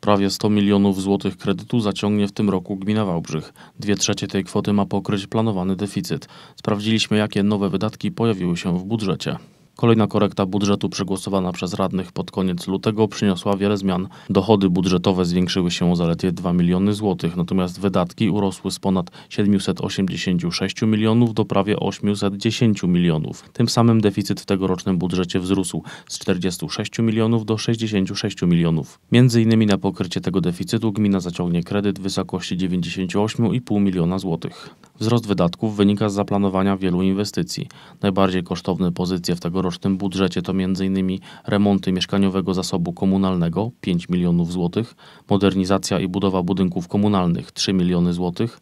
Prawie 100 milionów złotych kredytu zaciągnie w tym roku gmina Wałbrzych. Dwie trzecie tej kwoty ma pokryć planowany deficyt. Sprawdziliśmy, jakie nowe wydatki pojawiły się w budżecie. Kolejna korekta budżetu przegłosowana przez radnych pod koniec lutego przyniosła wiele zmian. Dochody budżetowe zwiększyły się o zaledwie 2 miliony złotych, natomiast wydatki urosły z ponad 786 milionów do prawie 810 milionów. Tym samym deficyt w tegorocznym budżecie wzrósł z 46 milionów do 66 milionów. Między innymi na pokrycie tego deficytu gmina zaciągnie kredyt w wysokości 98,5 miliona złotych. Wzrost wydatków wynika z zaplanowania wielu inwestycji. Najbardziej kosztowne pozycje w tegorocznym tegorocznym budżecie to m.in. remonty mieszkaniowego zasobu komunalnego 5 milionów złotych, modernizacja i budowa budynków komunalnych 3 miliony złotych,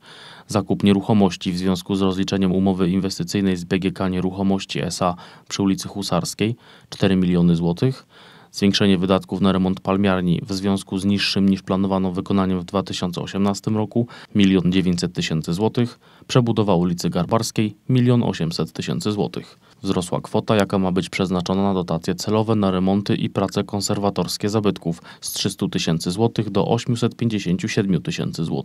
zakup nieruchomości w związku z rozliczeniem umowy inwestycyjnej z BGK Nieruchomości SA przy ulicy Husarskiej 4 miliony złotych, Zwiększenie wydatków na remont palmiarni w związku z niższym niż planowano wykonaniem w 2018 roku 1 900 000 zł, przebudowa ulicy Garbarskiej 1 800 000 zł. Wzrosła kwota, jaka ma być przeznaczona na dotacje celowe na remonty i prace konserwatorskie zabytków z 300 000 zł do 857 000 zł.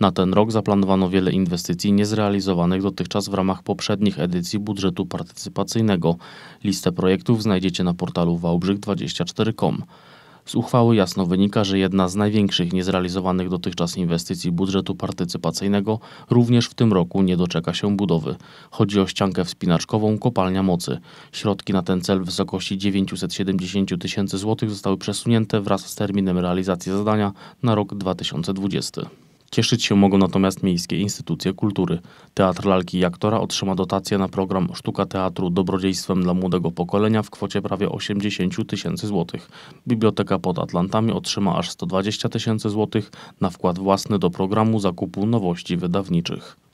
Na ten rok zaplanowano wiele inwestycji niezrealizowanych dotychczas w ramach poprzednich edycji budżetu partycypacyjnego. Listę projektów znajdziecie na portalu wałbrzych24.com. Z uchwały jasno wynika, że jedna z największych niezrealizowanych dotychczas inwestycji budżetu partycypacyjnego również w tym roku nie doczeka się budowy. Chodzi o ściankę wspinaczkową Kopalnia Mocy. Środki na ten cel w wysokości 970 tysięcy złotych zostały przesunięte wraz z terminem realizacji zadania na rok 2020. Cieszyć się mogą natomiast miejskie instytucje kultury. Teatr Lalki i Aktora otrzyma dotację na program Sztuka Teatru Dobrodziejstwem dla Młodego Pokolenia w kwocie prawie 80 tysięcy złotych. Biblioteka pod Atlantami otrzyma aż 120 tysięcy złotych na wkład własny do programu zakupu nowości wydawniczych.